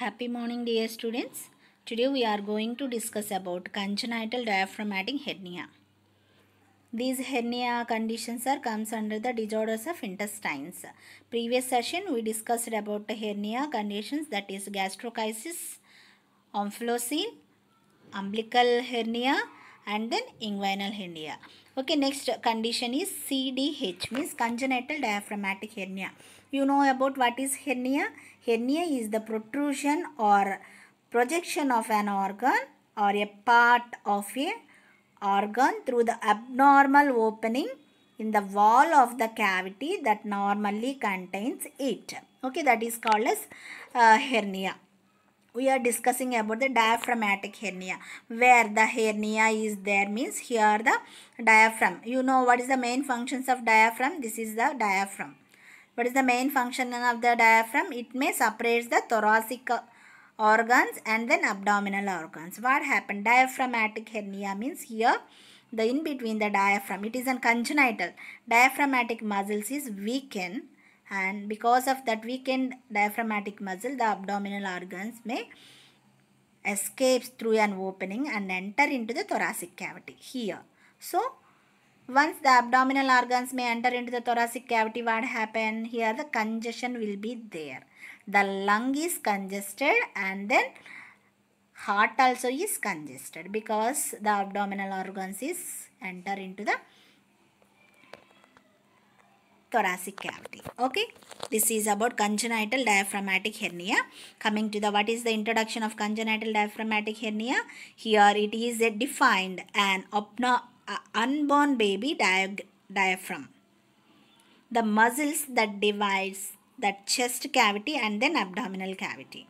Happy morning dear students. Today we are going to discuss about congenital diaphragmatic hernia. These hernia conditions are comes under the disorders of intestines. Previous session we discussed about the hernia conditions that is gastrocisis, omphalocele, umbilical hernia and then inguinal hernia. Okay next condition is CDH means congenital diaphragmatic hernia you know about what is hernia hernia is the protrusion or projection of an organ or a part of a organ through the abnormal opening in the wall of the cavity that normally contains it okay that is called as uh, hernia we are discussing about the diaphragmatic hernia where the hernia is there means here the diaphragm you know what is the main functions of diaphragm this is the diaphragm what is the main function of the diaphragm? It may separate the thoracic organs and then abdominal organs. What happened? Diaphragmatic hernia means here the in between the diaphragm. It is a congenital. Diaphragmatic muscles is weakened and because of that weakened diaphragmatic muscle the abdominal organs may escapes through an opening and enter into the thoracic cavity here. So once the abdominal organs may enter into the thoracic cavity, what happen? Here the congestion will be there. The lung is congested and then heart also is congested because the abdominal organs is enter into the thoracic cavity. Okay. This is about congenital diaphragmatic hernia. Coming to the what is the introduction of congenital diaphragmatic hernia? Here it is defined an opna unborn baby diaphragm, the muscles that divides the chest cavity and then abdominal cavity.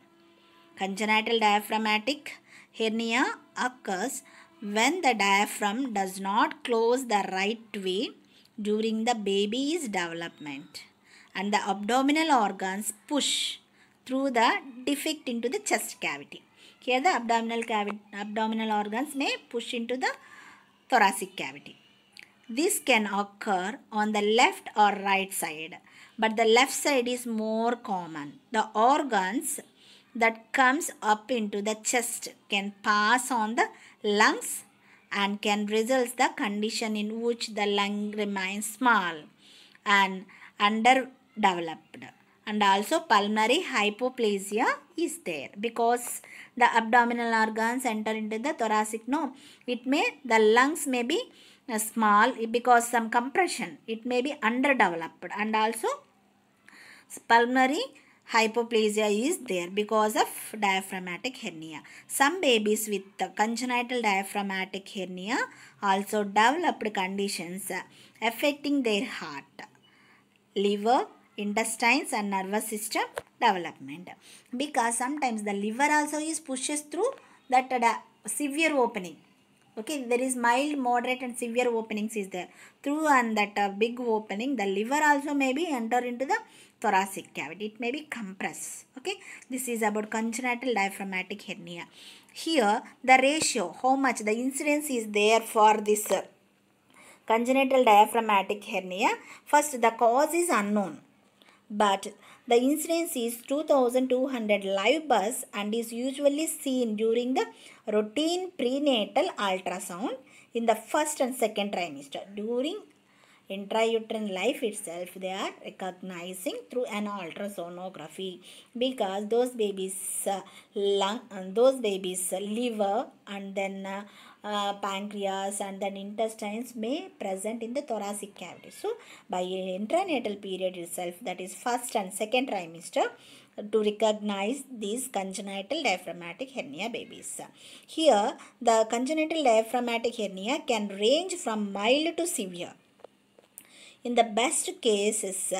Congenital diaphragmatic hernia occurs when the diaphragm does not close the right way during the baby's development and the abdominal organs push through the defect into the chest cavity. Here the abdominal cavity, abdominal organs may push into the thoracic cavity. This can occur on the left or right side, but the left side is more common. The organs that comes up into the chest can pass on the lungs and can result the condition in which the lung remains small and underdeveloped and also pulmonary hypoplasia is there because the abdominal organs enter into the thoracic no it may the lungs may be uh, small because some compression it may be underdeveloped and also pulmonary hypoplasia is there because of diaphragmatic hernia. Some babies with congenital diaphragmatic hernia also developed conditions uh, affecting their heart, liver, intestines and nervous system development because sometimes the liver also is pushes through that uh, severe opening okay there is mild moderate and severe openings is there through and that uh, big opening the liver also may be enter into the thoracic cavity it may be compressed okay this is about congenital diaphragmatic hernia here the ratio how much the incidence is there for this uh, congenital diaphragmatic hernia first the cause is unknown but the incidence is 2200 live births and is usually seen during the routine prenatal ultrasound in the first and second trimester. During intrauterine life itself, they are recognizing through an ultrasonography because those babies' uh, lung and uh, those babies' liver and then uh, pancreas and then intestines may present in the thoracic cavity. So, by intranatal period itself, that is first and second trimester, to recognize these congenital diaphragmatic hernia babies. Here, the congenital diaphragmatic hernia can range from mild to severe. In the best cases,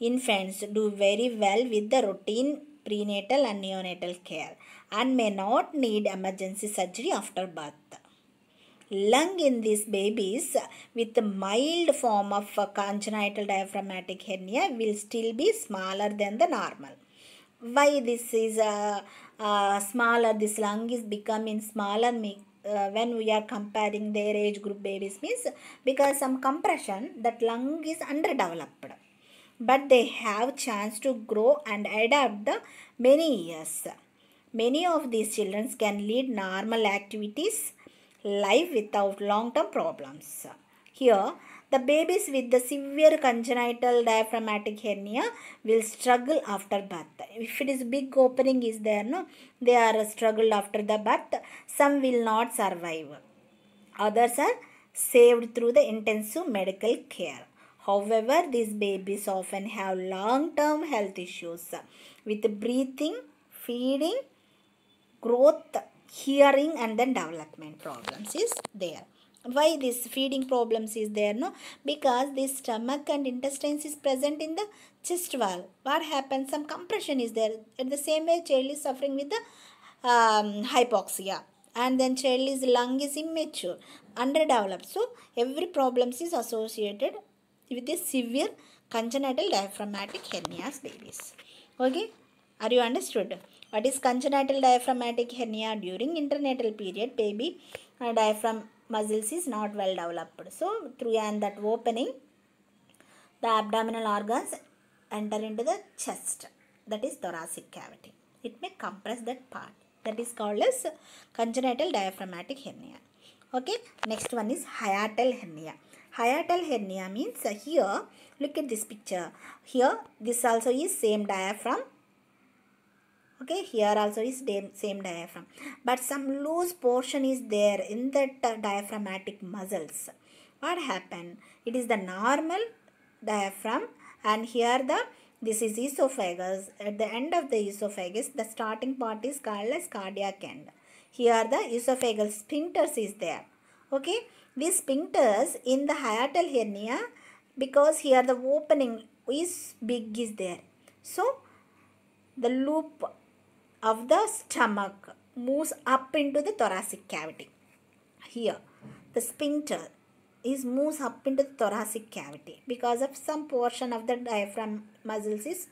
infants do very well with the routine prenatal and neonatal care and may not need emergency surgery after birth lung in these babies with mild form of congenital diaphragmatic hernia will still be smaller than the normal. Why this is uh, uh, smaller, this lung is becoming smaller uh, when we are comparing their age group babies means because some compression that lung is underdeveloped but they have chance to grow and adapt the many years many of these children can lead normal activities life without long-term problems. Here, the babies with the severe congenital diaphragmatic hernia will struggle after birth. If it is big opening is there, no, they are struggled after the birth. Some will not survive. Others are saved through the intensive medical care. However, these babies often have long-term health issues with breathing, feeding, growth hearing and then development problems is there why this feeding problems is there no because this stomach and intestines is present in the chest wall what happens some compression is there at the same way child is suffering with the um, hypoxia and then child's lung is immature underdeveloped so every problems is associated with the severe congenital diaphragmatic hernias babies okay are you understood what is congenital diaphragmatic hernia? During internatal period, baby uh, diaphragm muscles is not well developed. So, through and that opening, the abdominal organs enter into the chest, that is thoracic cavity. It may compress that part. That is called as congenital diaphragmatic hernia. Okay, next one is hiatal hernia hiatal hernia means uh, here look at this picture here this also is same diaphragm okay here also is same diaphragm but some loose portion is there in that diaphragmatic muscles what happened it is the normal diaphragm and here the this is esophagus at the end of the esophagus the starting part is called as cardiac end here the esophageal sphincters is there okay these sphincters in the hiatal hernia because here the opening is big is there so the loop of the stomach moves up into the thoracic cavity. Here, the sphincter is moves up into the thoracic cavity because of some portion of the diaphragm muscles is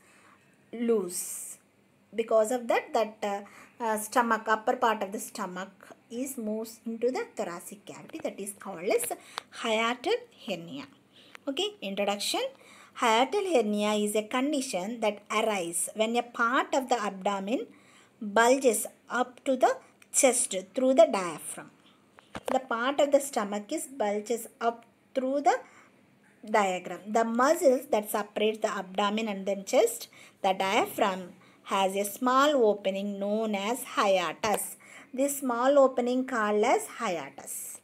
loose. Because of that, that uh, uh, stomach, upper part of the stomach is moves into the thoracic cavity that is called as hiatal hernia. Okay, introduction. Hiatal hernia is a condition that arises when a part of the abdomen bulges up to the chest through the diaphragm. The part of the stomach is bulges up through the diaphragm. The muscles that separate the abdomen and the chest, the diaphragm has a small opening known as hiatus. This small opening called as hiatus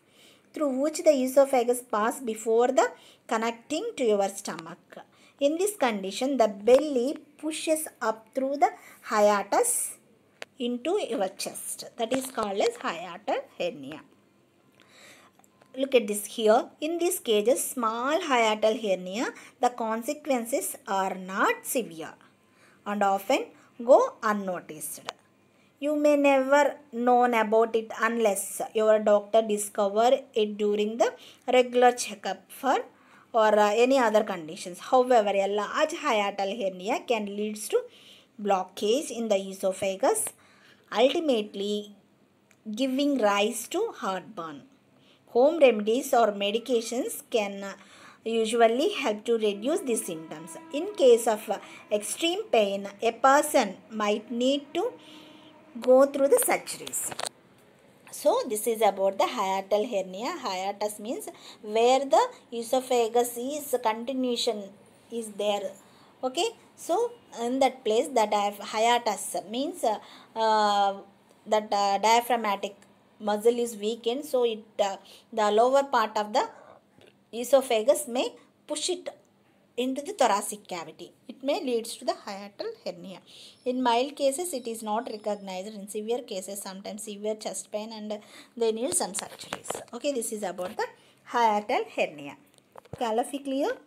through which the esophagus pass before the connecting to your stomach. In this condition, the belly pushes up through the hiatus into your chest. That is called as hiatal hernia. Look at this here. In these cases, small hiatal hernia, the consequences are not severe and often go unnoticed. You may never known about it unless your doctor discover it during the regular checkup for or uh, any other conditions. However, a large hiatal hernia can lead to blockage in the esophagus ultimately giving rise to heartburn. Home remedies or medications can uh, usually help to reduce the symptoms. In case of uh, extreme pain, a person might need to go through the surgeries. So this is about the hiatal hernia. Hiatus means where the esophagus is continuation is there. Okay. So, in that place the hiatus means uh, uh, that uh, diaphragmatic muscle is weakened. So, it uh, the lower part of the esophagus may push it into the thoracic cavity. It may leads to the hiatal hernia. In mild cases, it is not recognized. In severe cases, sometimes severe chest pain and they need some surgeries. Okay, this is about the hiatal hernia. Okay, of clear?